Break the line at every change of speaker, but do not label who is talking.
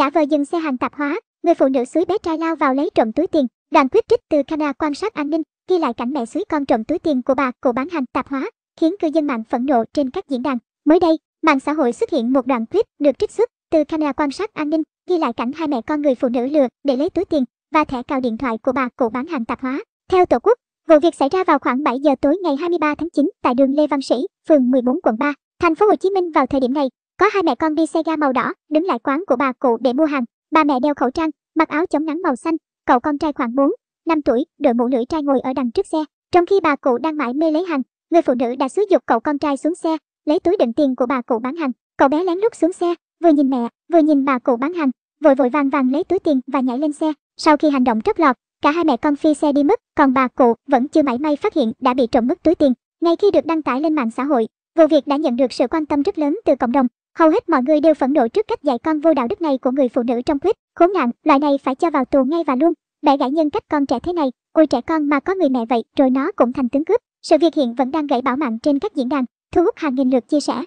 giả vờ dừng xe hàng tạp hóa người phụ nữ suối bé trai lao vào lấy trộm túi tiền đoạn quyết trích từ camera quan sát an ninh ghi lại cảnh mẹ suối con trộm túi tiền của bà cụ bán hàng tạp hóa khiến cư dân mạng phẫn nộ trên các diễn đàn mới đây mạng xã hội xuất hiện một đoạn clip được trích xuất từ camera quan sát an ninh ghi lại cảnh hai mẹ con người phụ nữ lừa để lấy túi tiền và thẻ cào điện thoại của bà cụ bán hàng tạp hóa theo tổ quốc vụ việc xảy ra vào khoảng 7 giờ tối ngày 23 tháng 9 tại đường Lê Văn Sĩ, phường 14 quận 3, thành phố Hồ Chí Minh vào thời điểm này có hai mẹ con đi xe ga màu đỏ, đứng lại quán của bà cụ để mua hàng. Bà mẹ đeo khẩu trang, mặc áo chống nắng màu xanh. Cậu con trai khoảng 4, 5 tuổi, đội mũ lưỡi trai ngồi ở đằng trước xe. Trong khi bà cụ đang mải mê lấy hàng, người phụ nữ đã xúi dục cậu con trai xuống xe, lấy túi đựng tiền của bà cụ bán hàng. Cậu bé lén lút xuống xe, vừa nhìn mẹ, vừa nhìn bà cụ bán hàng, vội vội vàng vàng lấy túi tiền và nhảy lên xe. Sau khi hành động trót lọt, cả hai mẹ con phi xe đi mất, còn bà cụ vẫn chưa mảy may phát hiện đã bị trộm mất túi tiền. Ngay khi được đăng tải lên mạng xã hội, vụ việc đã nhận được sự quan tâm rất lớn từ cộng đồng. Hầu hết mọi người đều phẫn nộ trước cách dạy con vô đạo đức này của người phụ nữ trong clip. Khốn nạn, loại này phải cho vào tù ngay và luôn. Bẻ gãy nhân cách con trẻ thế này, ôi trẻ con mà có người mẹ vậy, rồi nó cũng thành tướng cướp. Sự việc hiện vẫn đang gãy bảo mạng trên các diễn đàn, thu hút hàng nghìn lượt chia sẻ.